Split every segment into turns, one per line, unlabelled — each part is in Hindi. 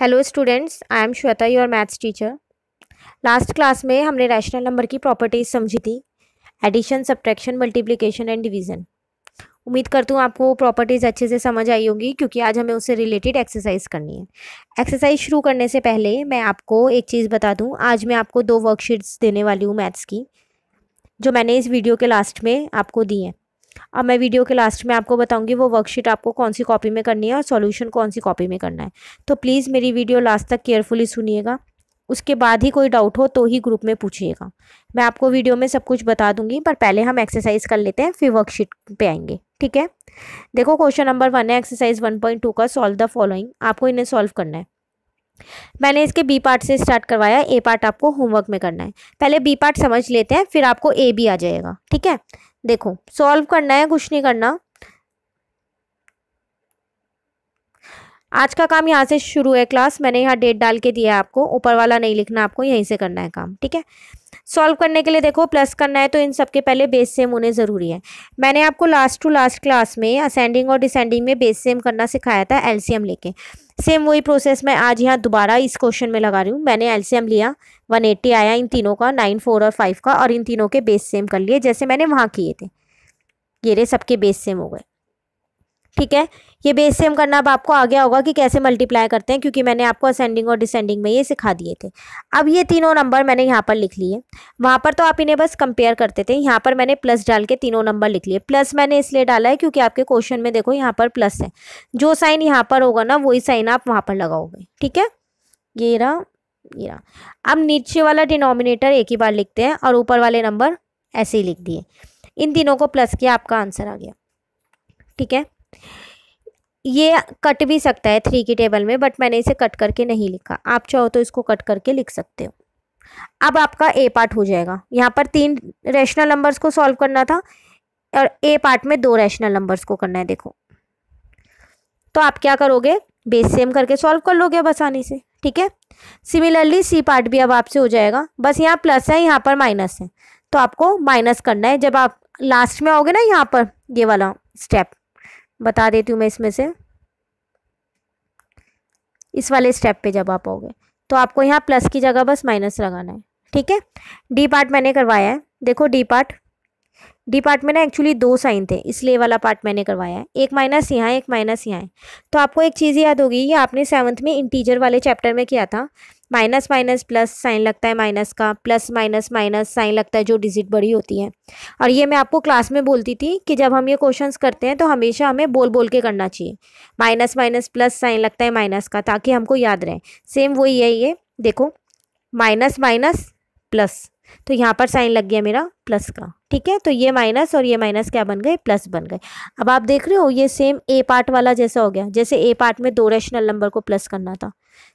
hello students I am Shweta your maths teacher last class में हमने रैशनल नंबर की प्रॉपर्टीज समझी थी addition subtraction multiplication and division उम्मीद करती हूँ आपको प्रॉपर्टीज़ अच्छे से समझ आई होंगी क्योंकि आज हमें उससे रिलेटेड एक्सरसाइज करनी है एक्सरसाइज शुरू करने से पहले मैं आपको एक चीज़ बता दूँ आज मैं आपको दो वर्कशीट्स देने वाली हूँ मैथ्स की जो मैंने इस वीडियो के लास्ट में आपको दी हैं अब मैं वीडियो के लास्ट में आपको बताऊंगी वो वर्कशीट आपको कौन सी कॉपी में करनी है और सॉल्यूशन कौन सी कॉपी में करना है तो प्लीज़ मेरी वीडियो लास्ट तक केयरफुली सुनिएगा उसके बाद ही कोई डाउट हो तो ही ग्रुप में पूछिएगा मैं आपको वीडियो में सब कुछ बता दूंगी पर पहले हम एक्सरसाइज कर लेते हैं फिर वर्कशीट पे आएंगे ठीक है देखो क्वेश्चन नंबर वन है एक्सरसाइज वन पॉइंट टू का सॉल्व द फॉलोइंग आपको इन्हें सॉल्व करना है मैंने इसके बी पार्ट से स्टार्ट करवाया ए पार्ट आपको होमवर्क में करना है पहले बी पार्ट समझ लेते हैं फिर आपको ए भी आ जाएगा ठीक है देखो सॉल्व करना है कुछ नहीं करना आज का काम यहाँ से शुरू है क्लास मैंने यहाँ डेट डाल के दिया है आपको ऊपर वाला नहीं लिखना आपको यहीं से करना है काम ठीक है सॉल्व करने के लिए देखो प्लस करना है तो इन सबके पहले बेस सेम होने ज़रूरी है मैंने आपको लास्ट टू लास्ट क्लास में असेंडिंग और डिसेंडिंग में बेस सेम करना सिखाया था एलसीएम लेके सेम वही प्रोसेस मैं आज यहाँ दोबारा इस क्वेश्चन में लगा रही हूँ मैंने एलसीएम लिया एट्टी आया इन तीनों का नाइन फोर और फाइव का और इन तीनों के बेस सेम कर लिए जैसे मैंने वहाँ किए थे ये रे सबके बेस सेम हो गए ठीक है ये बेस सेम करना अब आपको आ गया होगा कि कैसे मल्टीप्लाई करते हैं क्योंकि मैंने आपको असेंडिंग और डिसेंडिंग में ये सिखा दिए थे अब ये तीनों नंबर मैंने यहाँ पर लिख लिए वहाँ पर तो आप इन्हें बस कंपेयर करते थे यहाँ पर मैंने प्लस डाल के तीनों नंबर लिख लिए प्लस मैंने इसलिए डाला है क्योंकि आपके क्वेश्चन में देखो यहाँ पर प्लस है जो साइन यहाँ पर होगा ना वही साइन आप वहाँ पर लगाओगे ठीक है ये रहा ये रहा अब नीचे वाला डिनोमिनेटर एक ही बार लिखते हैं और ऊपर वाले नंबर ऐसे ही लिख दिए इन तीनों को प्लस किया आपका आंसर आ गया ठीक है ये कट भी सकता है थ्री की टेबल में बट मैंने इसे कट करके नहीं लिखा आप चाहो तो इसको कट करके लिख सकते हो अब आपका ए पार्ट हो जाएगा यहाँ पर तीन रैशनल नंबर्स को सॉल्व करना था और ए पार्ट में दो रैशनल नंबर्स को करना है देखो तो आप क्या करोगे बेस सेम करके सॉल्व कर लोगे अब आसानी से ठीक है सिमिलरली सी पार्ट भी अब आपसे हो जाएगा बस यहाँ प्लस है यहाँ पर माइनस है तो आपको माइनस करना है जब आप लास्ट में आओगे ना यहाँ पर ये वाला स्टेप बता देती हूँ मैं इसमें से इस वाले स्टेप पे जब आप आओगे तो आपको यहाँ प्लस की जगह बस माइनस लगाना है ठीक है डी पार्ट मैंने करवाया है देखो डी पार्ट डिपार्ट में ना एक्चुअली दो साइन थे इसलिए वाला पार्ट मैंने करवाया है एक माइनस यहाँ एक माइनस यहाँ है तो आपको एक चीज़ याद होगी ये आपने सेवन्थ में इंटीजर वाले चैप्टर में किया था माइनस माइनस प्लस साइन लगता है माइनस का प्लस माइनस माइनस साइन लगता है जो डिजिट बड़ी होती है और ये मैं आपको क्लास में बोलती थी कि जब हम ये क्वेश्चंस करते हैं तो हमेशा हमें बोल बोल के करना चाहिए माइनस माइनस प्लस साइन लगता है माइनस का ताकि हमको याद रहे सेम वही है ये देखो माइनस माइनस प्लस तो यहाँ पर साइन लग गया मेरा प्लस का ठीक है तो ये माइनस और ये माइनस क्या बन गए प्लस बन गए अब आप देख रहे हो ये सेम ए पार्ट वाला जैसा हो गया जैसे ए पार्ट में दो रेशनल नंबर को प्लस करना था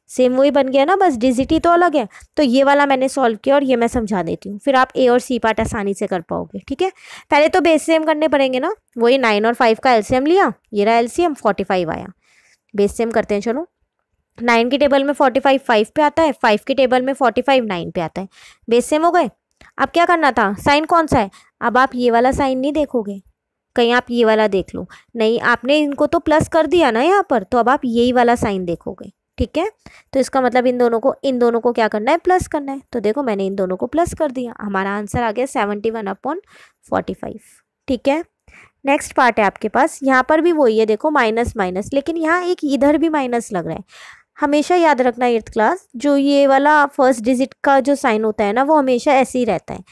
सेम वही बन गया ना बस डिजिटी तो अलग है तो ये वाला मैंने सॉल्व किया और ये मैं समझा देती हूँ फिर आप ए और सी पार्ट आसानी से कर पाओगे ठीक है पहले तो बेस सेम करने पड़ेंगे ना वही नाइन और फाइव का एलसीएम लिया ये रहा एलसीएम फोर्टी फाइव आया बेस सेम करते हैं चलो नाइन की टेबल में फोर्टी फाइव फाइव पे आता है फाइव की टेबल में फोर्टी फाइव नाइन पे आता है बेस सेम हो गए अब क्या करना था साइन कौन सा है अब आप ये वाला साइन नहीं देखोगे कहीं आप ये वाला देख लो नहीं आपने इनको तो प्लस कर दिया ना यहाँ पर तो अब आप यही वाला साइन देखोगे ठीक है तो इसका मतलब इन दोनों को इन दोनों को क्या करना है प्लस करना है तो देखो मैंने इन दोनों को प्लस कर दिया हमारा आंसर आ गया seventy one upon forty five ठीक है नेक्स्ट पार्ट है आपके पास यहाँ पर भी वही है देखो माइनस माइनस लेकिन यहाँ एक इधर भी माइनस लग रहा है हमेशा याद रखना एट्थ क्लास जो ये वाला फर्स्ट डिजिट का जो साइन होता है ना वो हमेशा ऐसे ही रहता है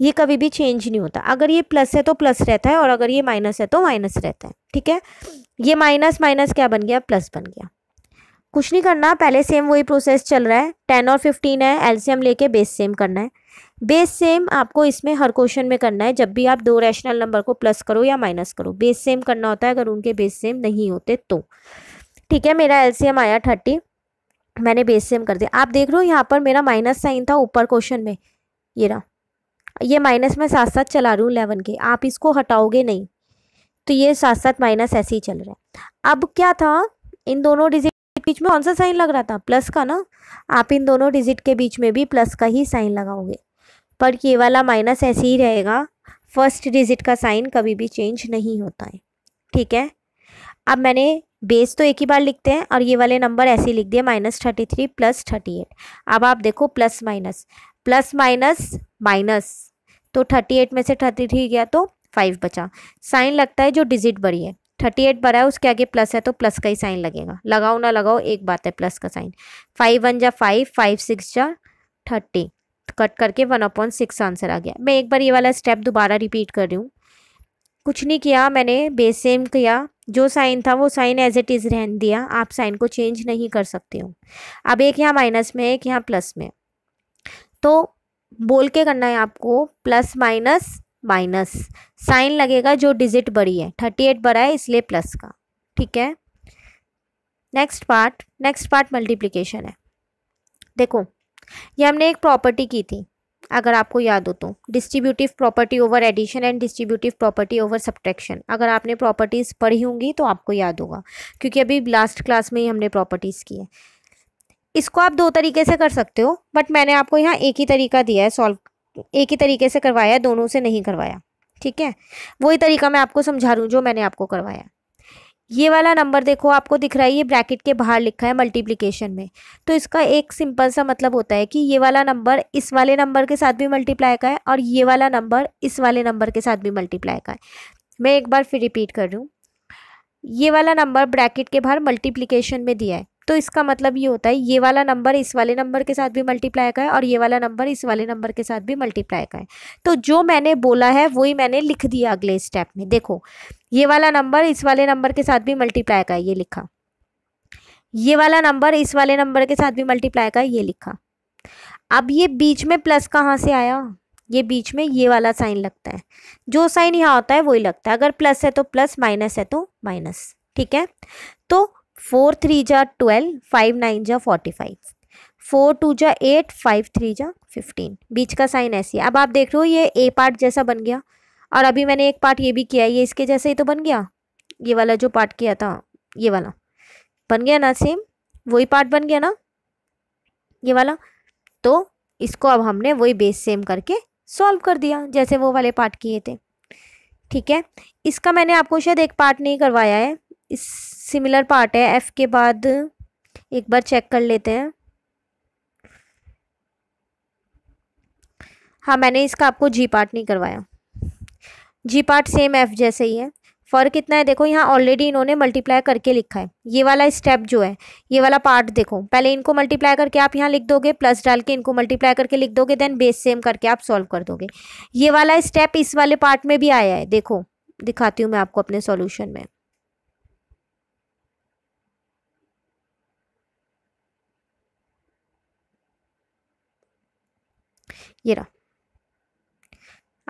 ये कभी भी चेंज नहीं होता अगर ये प्लस है तो प्लस रहता है और अगर ये माइनस है तो माइनस रहता है ठीक है ये माइनस माइनस क्या बन गया प्लस बन गया कुछ नहीं करना पहले सेम वही प्रोसेस चल रहा है टेन और फिफ्टीन है एलसीएम लेके बेस सेम करना है बेस सेम आपको इसमें हर क्वेश्चन में करना है जब भी आप दो रैशनल नंबर को प्लस करो या माइनस करो बेस सेम करना होता है अगर उनके बेस सेम नहीं होते तो ठीक है मेरा एलसीएम आया थर्टी मैंने बेस सेम कर दिया आप देख रहे हो यहाँ पर मेरा माइनस साइन था ऊपर क्वेश्चन में ये रहा ये माइनस मैं साथ साथ चला रही हूँ इलेवन के आप इसको हटाओगे नहीं तो ये साथ साथ माइनस ऐसे ही चल रहा है अब क्या था इन दोनों डिजिट के बीच में कौन सा साइन लग रहा था प्लस का ना आप इन दोनों डिजिट के बीच में भी प्लस का ही साइन लगाओगे पर ये वाला माइनस ऐसे ही रहेगा फर्स्ट डिजिट का साइन कभी भी चेंज नहीं होता है ठीक है अब मैंने बेस तो एक ही बार लिखते हैं और ये वाले नंबर ऐसे लिख दिए minus thirty three plus thirty eight अब आप देखो plus minus plus minus minus तो थर्टी एट में से थर्टी थ्री गया तो फाइव बचा साइन लगता है जो डिजिट बड़ी है थर्टी एट बड़ा है उसके आगे प्लस है तो प्लस का ही साइन लगेगा लगाओ ना लगाओ एक बात है प्लस का साइन फाइव वन जा फाइव फाइव सिक्स जा थर्टी तो कट करके वन अपॉइंट सिक्स आंसर आ गया मैं एक बार ये वाला स्टेप दोबारा रिपीट कर रही हूँ कुछ नहीं किया मैंने बेस सेम किया जो साइन था वो साइन एज इट इज़ रहन दिया आप साइन को चेंज नहीं कर सकते हो अब एक यहाँ माइनस में एक यहाँ प्लस में तो बोल के करना है आपको प्लस माइनस माइनस साइन लगेगा जो डिजिट बड़ी है थर्टी एट बड़ा है इसलिए प्लस का ठीक है next part next part multiplication है देखो ये हमने एक प्रॉपर्टी की थी अगर आपको याद हो तो distributive property over addition and distributive property over subtraction अगर आपने प्रॉपर्टीज़ पढ़ी होंगी तो आपको याद होगा क्योंकि अभी लास्ट क्लास में ही हमने प्रॉपर्टीज़ की है इसको आप दो तरीके से कर सकते हो बट मैंने आपको यहाँ एक ही तरीका दिया है सॉल्व एक ही तरीके से करवाया दोनों से नहीं करवाया ठीक है वही तरीका मैं आपको समझा रूँ जो मैंने आपको करवाया ये वाला नंबर देखो आपको दिख रहा है ये ब्रैकेट के बाहर लिखा है मल्टीप्लिकेशन में तो इसका एक सिंपल सा मतलब होता है कि ये वाला नंबर इस वाले नंबर के साथ भी मल्टीप्लाई का है और ये वाला नंबर इस वाले नंबर के साथ भी मल्टीप्लाई का है मैं एक बार फिर रिपीट कर रही हूँ ये वाला नंबर ब्रैकेट के बाहर मल्टीप्लीकेशन में दिया है तो इसका मतलब ये होता है ये वाला नंबर इस वाले नंबर के साथ भी मल्टीप्लाई का है और ये वाला नंबर इस वाले नंबर के साथ भी मल्टीप्लाई का है तो जो मैंने बोला है वही मैंने लिख दिया अगले स्टेप में देखो ये वाला नंबर इस वाले नंबर के साथ भी मल्टीप्लाई का है ये लिखा ये वाला नंबर इस वाले नंबर के साथ भी मल्टीप्लाई का है ये लिखा अब ये बीच में प्लस कहाँ से आया ये बीच में ये वाला साइन लगता है जो साइन यहाँ होता है वही लगता है अगर प्लस है तो प्लस माइनस है तो माइनस ठीक है तो फोर थ्री जा ट्वेल्व फाइव नाइन जा फोर्टी फाइव फोर टू जा एट फाइव थ्री जा फिफ्टीन बीच का साइन ऐसी है अब आप देख रहे हो ये ए पार्ट जैसा बन गया और अभी मैंने एक पार्ट ये भी किया ये इसके जैसा ही तो बन गया ये वाला जो पार्ट किया था ये वाला बन गया ना सेम वही पार्ट बन गया ना ये वाला तो इसको अब हमने वही बेस सेम करके सॉल्व कर दिया जैसे वो वाले पार्ट किए थे ठीक है इसका मैंने आपको शायद एक पार्ट नहीं करवाया है इस सिमिलर पार्ट है एफ़ के बाद एक बार चेक कर लेते हैं हाँ मैंने इसका आपको जी पार्ट नहीं करवाया जी पार्ट सेम एफ़ जैसे ही है फ़र्क इतना है देखो यहाँ ऑलरेडी इन्होंने मल्टीप्लाई करके लिखा है ये वाला स्टेप जो है ये वाला पार्ट देखो पहले इनको मल्टीप्लाई करके आप यहाँ लिख दोगे प्लस डाल के इनको मल्टीप्लाई करके लिख दोगे देन बेस सेम करके आप सॉल्व कर दोगे ये वाला स्टेप इस वाले पार्ट में भी आया है देखो दिखाती हूँ मैं आपको अपने सोल्यूशन में ये रहा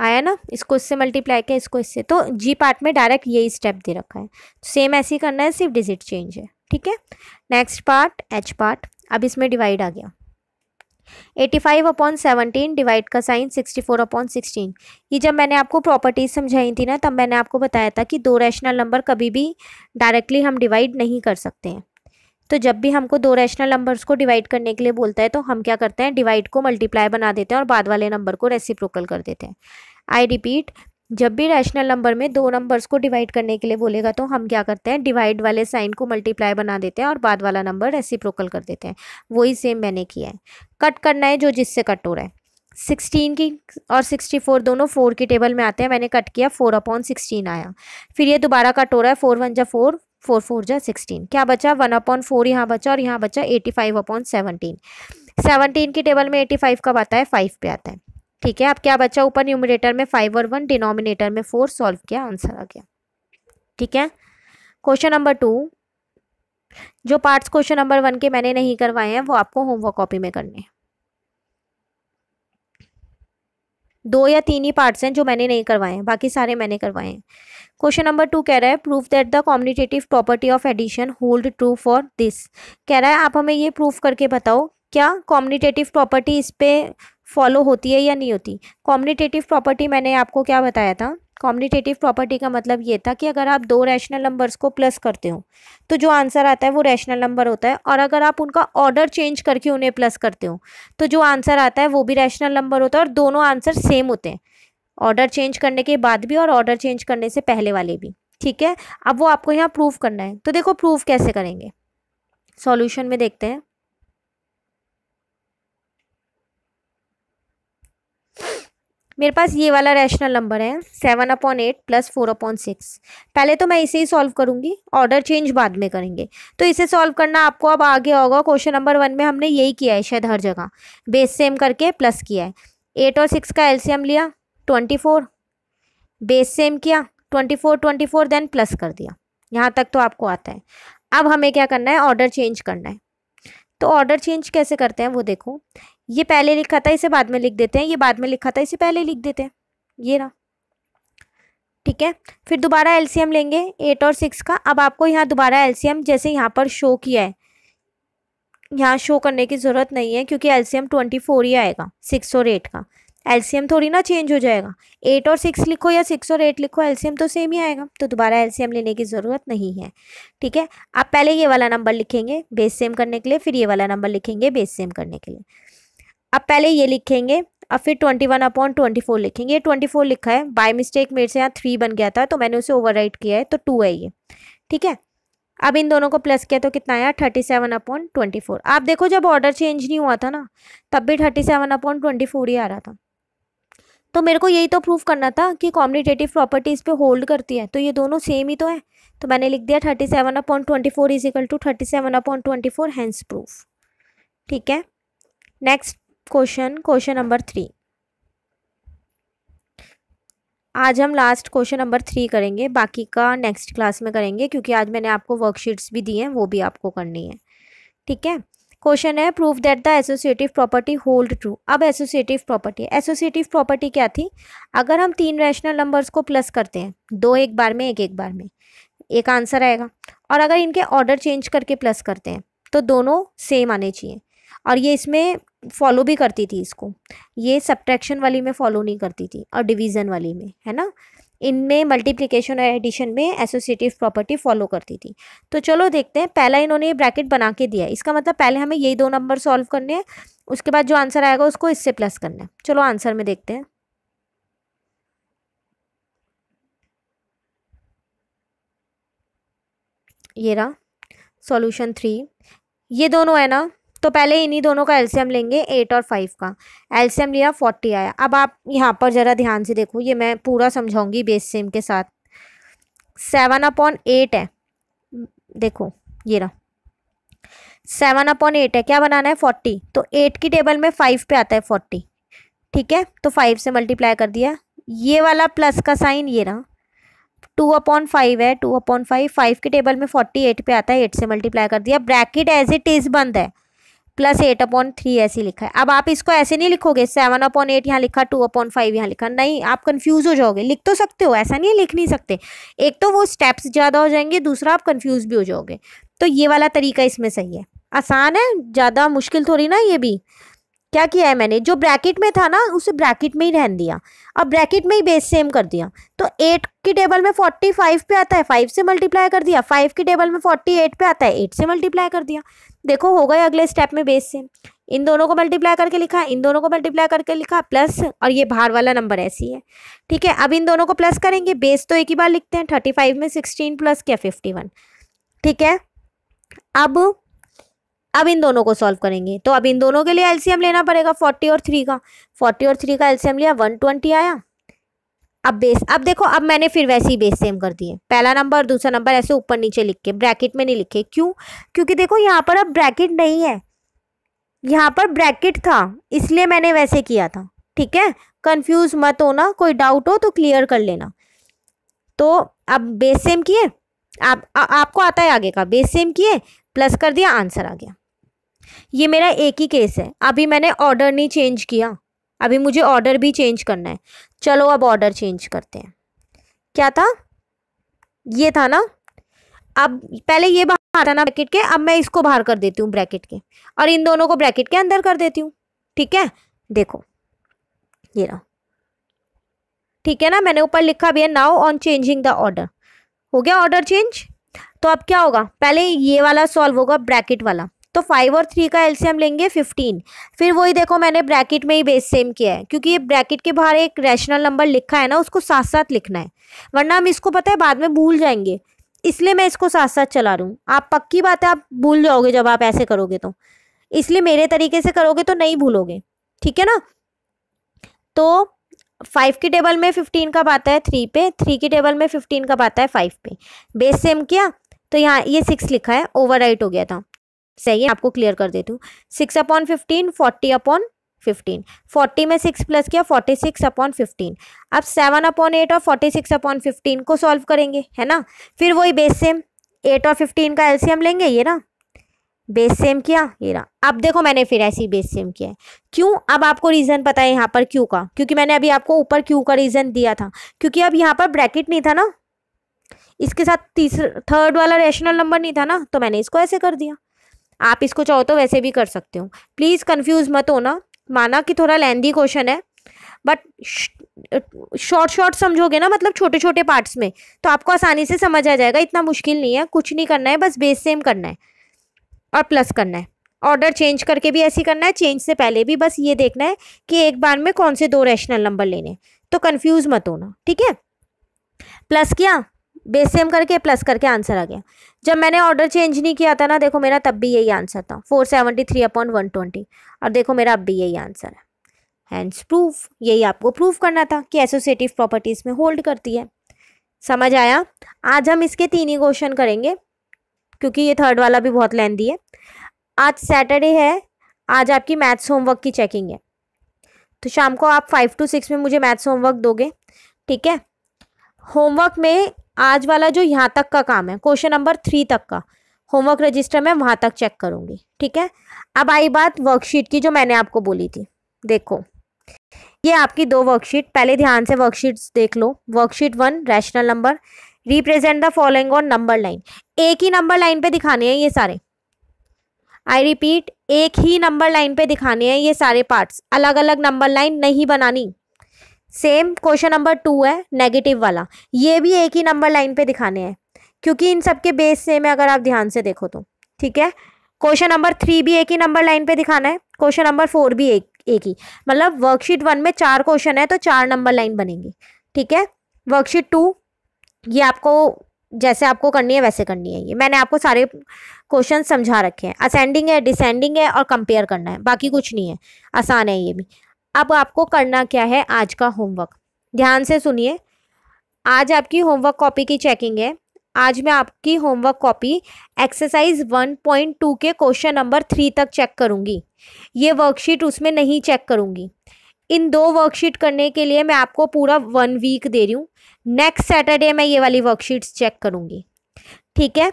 आया ना इसको इससे मल्टीप्लाई किया इसको इससे तो जी पार्ट में डायरेक्ट यही स्टेप दे रखा है तो सेम ऐसे ही करना है सिर्फ डिजिट चेंज है ठीक है नेक्स्ट पार्ट एच पार्ट अब इसमें डिवाइड आ गया eighty five upon seventeen divide का sign sixty four upon sixteen ये जब मैंने आपको प्रॉपर्टीज समझाई थी ना तब मैंने आपको बताया था कि दो रैशनल नंबर कभी भी डायरेक्टली हम डिवाइड नहीं कर सकते हैं तो जब भी हमको दो रैशनल नंबर्स को डिवाइड करने के लिए बोलता है तो हम क्या करते हैं डिवाइड को मल्टीप्लाई बना देते हैं और बाद वाले नंबर को रेसिप्रोकल कर देते हैं आई रिपीट जब भी रैशनल नंबर में दो नंबर्स को डिवाइड करने के लिए बोलेगा तो हम क्या करते हैं डिवाइड वाले साइन को मल्टीप्लाई बना देते हैं और बाद वाला नंबर रेसिप्रोकल कर देते हैं वही सेम मैंने किया है कट करना है जो जिससे कट हो रहा है सिक्सटीन की और सिक्सटी फोर दोनों फोर की टेबल में आते हैं मैंने कट किया फोर अपॉन सिक्सटीन आया फिर ये दोबारा कट हो रहा है फोर वन जा फोर फोर फोर जा सिक्सटीन क्या बचा वन अपॉन फोर यहाँ बचा और यहाँ बचा eighty five upon seventeen seventeen की टेबल में एटी फाइव कब आता है फाइव पे आता है ठीक है अब क्या बचा ऊपर न्यूमिनेटर में फाइव और वन डिनोमिनेटर में फोर सॉल्व किया आंसर आ गया ठीक है क्वेश्चन नंबर टू जो पार्ट्स क्वेश्चन नंबर वन के मैंने नहीं करवाए हैं वो आपको होमवर्क कॉपी में करने हैं दो या तीन ही पार्ट्स हैं जो मैंने नहीं करवाए हैं बाकी सारे मैंने करवाए हैं क्वेश्चन नंबर टू कह रहा है proof that the commutative property of addition hold true for this कह रहा है आप हमें ये प्रूफ करके बताओ क्या कॉम्युनिटेटिव प्रॉपर्टी इस पर फॉलो होती है या नहीं होती कॉम्युनिटेटिव प्रॉपर्टी मैंने आपको क्या बताया था कॉम्बिनेटेटिव प्रॉपर्टी का मतलब ये था कि अगर आप दो रैशनल नंबर्स को प्लस करते हो तो जो आंसर आता है वो रैशनल नंबर होता है और अगर आप उनका ऑर्डर चेंज करके उन्हें प्लस करते हो तो जो आंसर आता है वो भी रैशनल नंबर होता है और दोनों आंसर सेम होते हैं ऑर्डर चेंज करने के बाद भी और ऑर्डर चेंज करने से पहले वाले भी ठीक है अब वो आपको यहाँ प्रूफ करना है तो देखो प्रूफ कैसे करेंगे सॉल्यूशन में देखते हैं मेरे पास ये वाला रैशनल नंबर है seven upon eight plus four upon six पहले तो मैं इसे ही सॉल्व करूँगी ऑर्डर चेंज बाद में करेंगे तो इसे सॉल्व करना आपको अब आगे होगा क्वेश्चन नंबर वन में हमने यही किया है शायद हर जगह बेस सेम करके प्लस किया है एट और सिक्स का एलसीएम लिया ट्वेंटी फोर बेस सेम किया twenty four twenty four then plus कर दिया यहाँ तक तो आपको आता है अब हमें क्या करना है ऑर्डर चेंज करना है तो ऑर्डर चेंज कैसे करते हैं वो देखो ये पहले लिखा था इसे बाद में लिख देते हैं ये बाद में लिखा था इसे पहले लिख देते हैं ये ना ठीक है फिर दोबारा एलसीएम लेंगे एट और सिक्स का अब आपको यहाँ दोबारा एलसीएम जैसे यहाँ पर शो किया है यहाँ शो करने की ज़रूरत नहीं है क्योंकि एलसीएम ट्वेंटी फोर ही आएगा सिक्स और एट का एलसीएम थोड़ी ना चेंज हो जाएगा एट और सिक्स लिखो या सिक्स और एट लिखो एलसीएम तो सेम ही आएगा तो दोबारा एलसीएम लेने की ज़रूरत नहीं है ठीक है आप पहले ये वाला नंबर लिखेंगे बेस सेम करने के लिए फिर ये वाला नंबर लिखेंगे बेस सेम करने के लिए अब पहले ये लिखेंगे अब फिर twenty one upon twenty four लिखेंगे ये ट्वेंटी फोर लिखा है बाय मिस्टेक मेरे से यहाँ थ्री बन गया था तो मैंने उसे ओवर किया है तो टू है ये ठीक है अब इन दोनों को प्लस किया तो कितना आया thirty seven upon twenty four आप देखो जब ऑर्डर चेंज नहीं हुआ था ना तब भी thirty seven upon twenty four ही आ रहा था तो मेरे को यही तो प्रूव करना था कि कॉम्पिटेटिव प्रॉपर्टीज़ पे होल्ड करती है तो ये दोनों सेम ही तो है तो मैंने लिख दिया thirty seven upon twenty four is equal to thirty seven upon twenty four hence proof ठीक है next question question number three आज हम लास्ट क्वेश्चन नंबर थ्री करेंगे बाकी का नेक्स्ट क्लास में करेंगे क्योंकि आज मैंने आपको वर्कशीट्स भी दी हैं वो भी आपको करनी है ठीक है क्वेश्चन है proof that the associative property hold true अब एसोसिएटिव प्रॉपर्टी एसोसिएटिव प्रॉपर्टी क्या थी अगर हम तीन रैशनल नंबर्स को प्लस करते हैं दो एक बार में एक एक बार में एक आंसर आएगा और अगर इनके ऑर्डर चेंज करके प्लस करते हैं तो दोनों सेम आने चाहिए और ये इसमें फॉलो भी करती थी इसको ये सब्ट्रैक्शन वाली में फॉलो नहीं करती थी और डिवीज़न वाली में है ना इनमें मल्टीप्लिकेशन और एडिशन में एसोसिएटिव प्रॉपर्टी फॉलो करती थी तो चलो देखते हैं पहला इन्होंने ये ब्रैकेट बना के दिया इसका मतलब पहले हमें यही दो नंबर सॉल्व करने हैं उसके बाद जो आंसर आएगा उसको इससे प्लस करना है चलो आंसर में देखते हैं ये रहा सॉल्यूशन थ्री ये दोनों है ना तो पहले इन्हीं दोनों का एल्सियम लेंगे एट और फाइव का एल्सियम लिया फोर्टी आया अब आप यहाँ पर ज़रा ध्यान से देखो ये मैं पूरा समझाऊंगी बेस सेम के साथ सेवन अपॉन एट है देखो ये रहा सेवन अपॉन एट है क्या बनाना है फोर्टी तो एट की टेबल में फाइव पे आता है फोर्टी ठीक है तो फाइव से मल्टीप्लाई कर दिया ये वाला प्लस का साइन ये रहा टू अपॉन फाइव है टू अपॉन फाइव फाइव के टेबल में फोर्टी एट पे आता है एट से मल्टीप्लाई कर दिया ब्रैकेट एज इट इज़ बंद है प्लस एट अपॉन थ्री ऐसे लिखा है अब आप इसको ऐसे नहीं लिखोगे सेवन अपॉन एट यहाँ लिखा टू अपॉन फाइव यहाँ लिखा नहीं आप कंफ्यूज हो जाओगे लिख तो सकते हो ऐसा नहीं है लिख नहीं सकते एक तो वो स्टेप्स ज़्यादा हो जाएंगे दूसरा आप कंफ्यूज भी हो जाओगे तो ये वाला तरीका इसमें सही है आसान है ज़्यादा मुश्किल थोड़ी ना ये भी क्या किया है मैंने जो ब्रैकेट में था ना उसे ब्रैकेट में ही रहन दिया अब ब्रैकेट में ही बेस सेम कर दिया तो एट की टेबल में फोर्टी फाइव पे आता है फाइव से मल्टीप्लाई कर दिया फाइव की टेबल में फोर्टी एट पे आता है एट से मल्टीप्लाई कर दिया देखो हो गए अगले स्टेप में बेस से इन दोनों को मल्टीप्लाई करके लिखा इन दोनों को मल्टीप्लाई करके लिखा प्लस और ये बाहर वाला नंबर ऐसी है ठीक है अब इन दोनों को प्लस करेंगे बेस तो एक ही बार लिखते हैं थर्टी फाइव में सिक्सटीन प्लस क्या फिफ्टी वन ठीक है अब अब इन दोनों को सॉल्व करेंगे तो अब इन दोनों के लिए एलसीएम लेना पड़ेगा फोर्टी और थ्री का फोर्टी और थ्री का एलसीएम लिया वन ट्वेंटी आया अब बेस अब देखो अब मैंने फिर वैसे ही बेस सेम कर दिए पहला नंबर और दूसरा नंबर ऐसे ऊपर नीचे लिख के ब्रैकेट में नहीं लिखे क्यों क्योंकि देखो यहाँ पर अब ब्रैकेट नहीं है यहाँ पर ब्रैकेट था इसलिए मैंने वैसे किया था ठीक है कंफ्यूज मत होना कोई डाउट हो तो क्लियर कर लेना तो अब बेस सेम किए आप आ, आपको आता है आगे का बेस सेम किए प्लस कर दिया आंसर आ गया ये मेरा एक ही केस है अभी मैंने ऑर्डर नहीं चेंज किया अभी मुझे ऑर्डर भी चेंज करना है चलो अब ऑर्डर चेंज करते हैं क्या था ये था ना अब पहले ये बाहर ना ब्रैकेट के अब मैं इसको बाहर कर देती हूँ ब्रैकेट के और इन दोनों को ब्रैकेट के अंदर कर देती हूँ ठीक है देखो ये रहा ठीक है ना मैंने ऊपर लिखा भी है now on changing the order हो गया ऑर्डर चेंज तो अब क्या होगा पहले ये वाला सॉल्व होगा ब्रैकेट वाला तो फाइव और थ्री का एलसीएम लेंगे फिफ्टीन फिर वही देखो मैंने ब्रैकेट में ही बेस सेम किया है क्योंकि ये ब्रैकेट के बाहर एक रैशनल नंबर लिखा है ना उसको साथ साथ लिखना है वरना हम इसको पता है बाद में भूल जाएंगे इसलिए मैं इसको साथ साथ चला रूँ आप पक्की बात है आप भूल जाओगे जब आप ऐसे करोगे तो इसलिए मेरे तरीके से करोगे तो नहीं भूलोगे ठीक है ना तो फाइव की टेबल में फिफ्टीन का आता है थ्री पे थ्री की टेबल में फिफ्टीन का आता है फाइव पे बेस सेम किया तो यहाँ ये सिक्स लिखा है ओवर हो गया था सही है आपको क्लियर कर देती हूँ six upon fifteen forty upon fifteen forty में सिक्स प्लस किया फोर्टी सिक्स अपॉन फिफ्टीन अब सेवन अपॉन एट और फोर्टी सिक्स अपॉन फिफ्टीन को सॉल्व करेंगे है ना फिर वही बेस सेम एट और फिफ्टीन का एलसीएम लेंगे ये ना बेस सेम किया ये ना अब देखो मैंने फिर ऐसे ही बेस सेम किया है क्यों अब आपको रीज़न पता है यहाँ पर क्यों का क्योंकि मैंने अभी आपको ऊपर क्यू का रीज़न दिया था क्योंकि अब यहाँ पर ब्रैकेट नहीं था ना इसके साथ तीसरा थर्ड वाला रेशनल नंबर नहीं था ना तो मैंने इसको ऐसे कर दिया आप इसको चाहो तो वैसे भी कर सकते हो प्लीज़ कन्फ्यूज़ मत होना माना कि थोड़ा लेंदी क्वेश्चन है बट शॉर्ट शॉर्ट समझोगे ना मतलब छोटे छोटे पार्ट्स में तो आपको आसानी से समझ आ जाएगा इतना मुश्किल नहीं है कुछ नहीं करना है बस बेस सेम करना है और प्लस करना है ऑर्डर चेंज करके भी ऐसे करना है चेंज से पहले भी बस ये देखना है कि एक बार में कौन से दो रैशनल नंबर लेने तो कन्फ्यूज़ मत होना ठीक है प्लस किया बेस सेम करके प्लस करके आंसर आ गया जब मैंने ऑर्डर चेंज नहीं किया था ना देखो मेरा तब भी यही आंसर था four seventy three upon one twenty और देखो मेरा अब भी यही आंसर है हैंड्स प्रूफ यही आपको प्रूफ करना था कि एसोसिएटिव प्रॉपर्टीज़ में होल्ड करती है समझ आया आज हम इसके तीन ही क्वेश्चन करेंगे क्योंकि ये थर्ड वाला भी बहुत लेंदी है आज सैटरडे है आज आपकी मैथ्स होमवर्क की चेकिंग है तो शाम को आप फाइव टू सिक्स में मुझे मैथ्स होमवर्क दोगे ठीक है होमवर्क में आज वाला जो यहाँ तक का काम है क्वेश्चन नंबर थ्री तक का होमवर्क रजिस्टर में वहाँ तक चेक करूँगी ठीक है अब आई बात वर्कशीट की जो मैंने आपको बोली थी देखो ये आपकी दो वर्कशीट पहले ध्यान से वर्कशीट्स देख लो worksheet one rational number represent the following on number line एक ही नंबर लाइन पे दिखाने हैं ये सारे आई रिपीट एक ही नंबर लाइन पे दिखाने हैं ये सारे पार्ट्स अलग अलग नंबर लाइन नहीं बनानी सेम क्वेश्चन नंबर टू है नेगेटिव वाला ये भी एक ही नंबर लाइन पे दिखाने हैं क्योंकि इन सब के बेस सेम है अगर आप ध्यान से देखो तो ठीक है क्वेश्चन नंबर थ्री भी एक ही नंबर लाइन पे दिखाना है क्वेश्चन नंबर फोर भी एक एक ही मतलब वर्कशीट वन में चार क्वेश्चन है तो चार नंबर लाइन बनेंगी ठीक है वर्कशीट टू ये आपको जैसे आपको करनी है वैसे करनी है ये मैंने आपको सारे क्वेश्चन समझा रखे हैं असेंडिंग है डिसेंडिंग है और कंपेयर करना है बाकी कुछ नहीं है आसान है ये भी अब आपको करना क्या है आज का होमवर्क ध्यान से सुनिए आज आपकी होमवर्क कॉपी की चेकिंग है आज मैं आपकी homework copy exercise one point two के क्वेश्चन नंबर थ्री तक चेक करूँगी ये वर्कशीट उसमें नहीं चेक करूँगी इन दो वर्कशीट करने के लिए मैं आपको पूरा वन वीक दे रही हूँ नेक्स्ट सैटरडे मैं ये वाली वर्कशीट्स चेक करूँगी ठीक है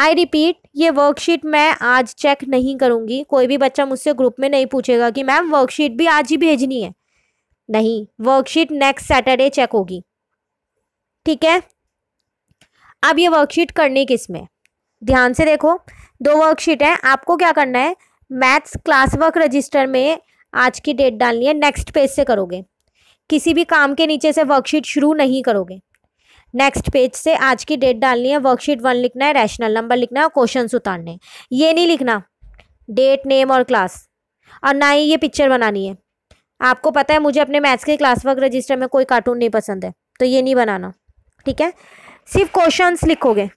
आई रिपीट ये वर्कशीट मैं आज चेक नहीं करूँगी कोई भी बच्चा मुझसे ग्रुप में नहीं पूछेगा कि मैम वर्कशीट भी आज ही भेजनी है नहीं वर्कशीट नेक्स्ट सैटरडे चेक होगी ठीक है अब ये वर्कशीट करनी किस में ध्यान से देखो दो वर्कशीट हैं आपको क्या करना है मैथ्स क्लास वर्क रजिस्टर में आज की डेट डालनी है नेक्स्ट पेज से करोगे किसी भी काम के नीचे से वर्कशीट शुरू नहीं करोगे नेक्स्ट पेज से आज की डेट डालनी है वर्कशीट वन लिखना है रैशनल नंबर लिखना है और क्वेश्चन उतारने ये नहीं लिखना डेट नेम और क्लास और ना ही ये पिक्चर बनानी है आपको पता है मुझे अपने मैथ्स के क्लास वर्क रजिस्टर में कोई कार्टून नहीं पसंद है तो ये नहीं बनाना ठीक है सिर्फ क्वेश्चन लिखोगे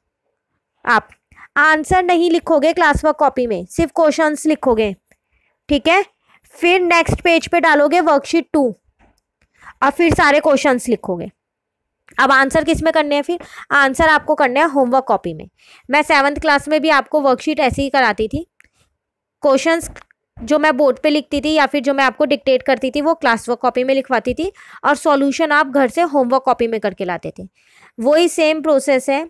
आप आंसर नहीं लिखोगे क्लास वर्क कॉपी में सिर्फ क्वेश्चन लिखोगे ठीक है फिर नेक्स्ट पेज पे डालोगे वर्कशीट टू और फिर सारे क्वेश्चन लिखोगे अब आंसर किस में करने हैं फिर आंसर आपको करने हैं होमवर्क कॉपी में मैं सेवन्थ क्लास में भी आपको वर्कशीट ऐसे ही कराती थी क्वेश्चंस जो मैं बोर्ड पे लिखती थी या फिर जो मैं आपको डिक्टेट करती थी वो क्लास वर्क कॉपी में लिखवाती थी और सॉल्यूशन आप घर से होमवर्क कॉपी में करके लाते थे वही सेम प्रोसेस है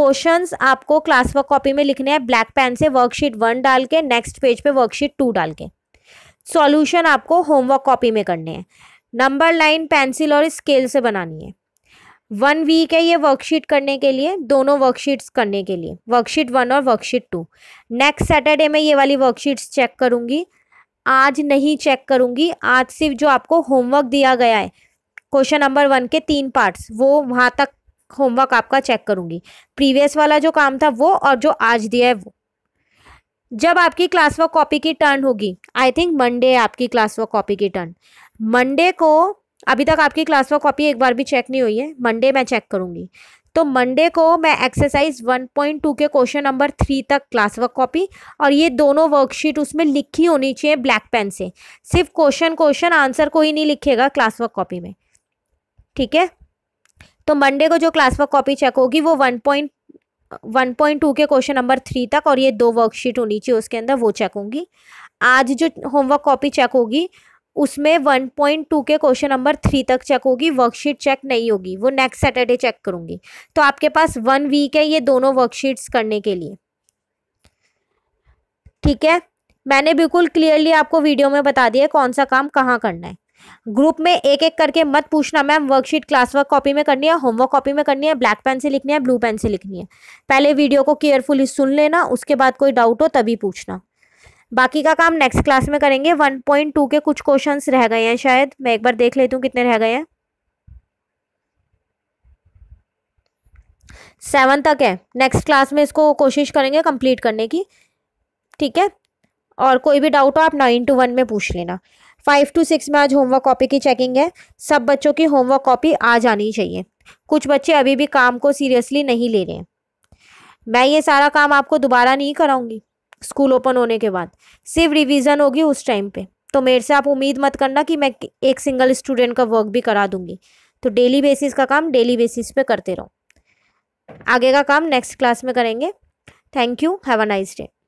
क्वेश्चंस आपको क्लास वर्क कॉपी में लिखने हैं ब्लैक पेन से वर्कशीट वन डाल के नेक्स्ट पेज पे वर्कशीट टू डाल के सॉल्यूशन आपको होमवर्क कॉपी में करने हैं नंबर लाइन पेंसिल और स्केल से बनानी है वन वीक है ये वर्कशीट करने के लिए दोनों वर्कशीट्स करने के लिए वर्कशीट वन और वर्कशीट टू नेक्स्ट सैटरडे में ये वाली वर्कशीट्स चेक करूँगी आज नहीं चेक करूँगी आज सिर्फ जो आपको होमवर्क दिया गया है क्वेश्चन नंबर वन के तीन पार्ट्स वो वहाँ तक होमवर्क आपका चेक करूँगी प्रीवियस वाला जो काम था वो और जो आज दिया है वो जब आपकी क्लास वर्क कॉपी की टर्न होगी आई थिंक मंडे आपकी क्लास वर्क कॉपी की टर्न मंडे को अभी तक आपकी क्लास में कॉपी एक बार भी चेक नहीं हुई है मंडे मैं चेक करूँगी तो मंडे को मैं एक्सरसाइज 1.2 के क्वेश्चन नंबर थ्री तक क्लास वर्क कॉपी और ये दोनों वर्कशीट उसमें लिखी होनी चाहिए ब्लैक पेन से सिर्फ क्वेश्चन क्वेश्चन आंसर को ही नहीं लिखेगा क्लास वर्क कॉपी में ठीक है तो मंडे को जो क्लास वर्क कॉपी चेक होगी वो one point one point two के क्वेश्चन नंबर थ्री तक और ये दो वर्कशीट होनी चाहिए उसके अंदर वो चेक होंगी आज जो होमवर्क कॉपी चेक होगी उसमें 1.2 के क्वेश्चन नंबर थ्री तक चेक होगी वर्कशीट चेक नहीं होगी वो नेक्स्ट सैटरडे चेक करूँगी तो आपके पास वन वीक है ये दोनों वर्कशीट्स करने के लिए ठीक है मैंने बिल्कुल क्लियरली आपको वीडियो में बता दिया कौन सा काम कहाँ करना है ग्रुप में एक एक करके मत पूछना ma'am worksheet class work copy में करनी है होमवर्क कॉपी में करनी है ब्लैक पेन से लिखनी है ब्लू पेन से लिखनी है पहले वीडियो को केयरफुली सुन लेना उसके बाद कोई डाउट हो तभी पूछना बाकी का काम नेक्स्ट क्लास में करेंगे वन पॉइंट टू के कुछ क्वेश्चन रह गए हैं शायद मैं एक बार देख लेती हूँ कितने रह गए हैं सेवन तक है नेक्स्ट क्लास में इसको कोशिश करेंगे कंप्लीट करने की ठीक है और कोई भी डाउट हो आप नाइन टू वन में पूछ लेना फाइव टू सिक्स में आज होमवर्क कॉपी की चेकिंग है सब बच्चों की होमवर्क कॉपी आज जानी चाहिए कुछ बच्चे अभी भी काम को सीरियसली नहीं ले रहे हैं मैं ये सारा काम आपको दोबारा नहीं कराऊंगी स्कूल ओपन होने के बाद सिर्फ रिवीजन होगी उस टाइम पे तो मेरे से आप उम्मीद मत करना कि मैं एक सिंगल स्टूडेंट का वर्क भी करा दूंगी तो डेली बेसिस का काम डेली बेसिस पे करते रहो आगे का काम नेक्स्ट क्लास में करेंगे thank you have a nice day